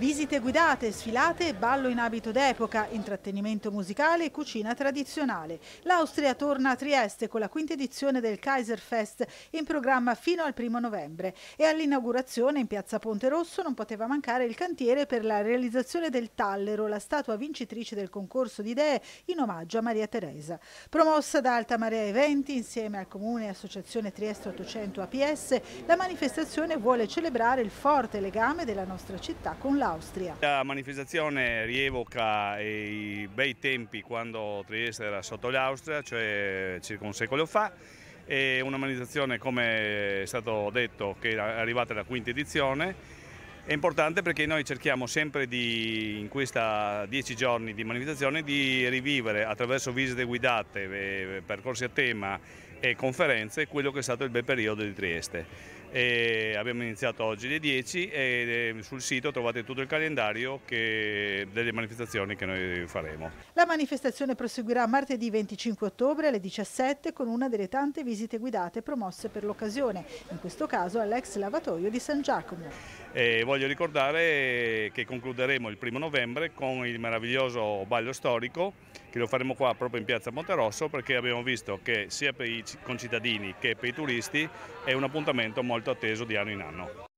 Visite guidate, sfilate, ballo in abito d'epoca, intrattenimento musicale e cucina tradizionale. L'Austria torna a Trieste con la quinta edizione del Kaiserfest in programma fino al primo novembre e all'inaugurazione in piazza Ponte Rosso non poteva mancare il cantiere per la realizzazione del Tallero, la statua vincitrice del concorso di idee in omaggio a Maria Teresa. Promossa da Alta Marea Eventi insieme al Comune e Associazione Trieste 800 APS, la manifestazione vuole celebrare il forte legame della nostra città con l'Austria dell'Austria. La manifestazione rievoca i bei tempi quando Trieste era sotto l'Austria, cioè circa un secolo fa, è una manifestazione come è stato detto che è arrivata alla quinta edizione è importante perché noi cerchiamo sempre di, in questi dieci giorni di manifestazione di rivivere attraverso visite guidate, eh, percorsi a tema e conferenze quello che è stato il bel periodo di Trieste. E abbiamo iniziato oggi alle 10 e sul sito trovate tutto il calendario che, delle manifestazioni che noi faremo. La manifestazione proseguirà martedì 25 ottobre alle 17 con una delle tante visite guidate promosse per l'occasione, in questo caso all'ex lavatoio di San Giacomo. E voglio ricordare che concluderemo il primo novembre con il meraviglioso ballo storico che lo faremo qua proprio in piazza Monterosso perché abbiamo visto che sia per i concittadini che per i turisti è un appuntamento molto atteso di anno in anno.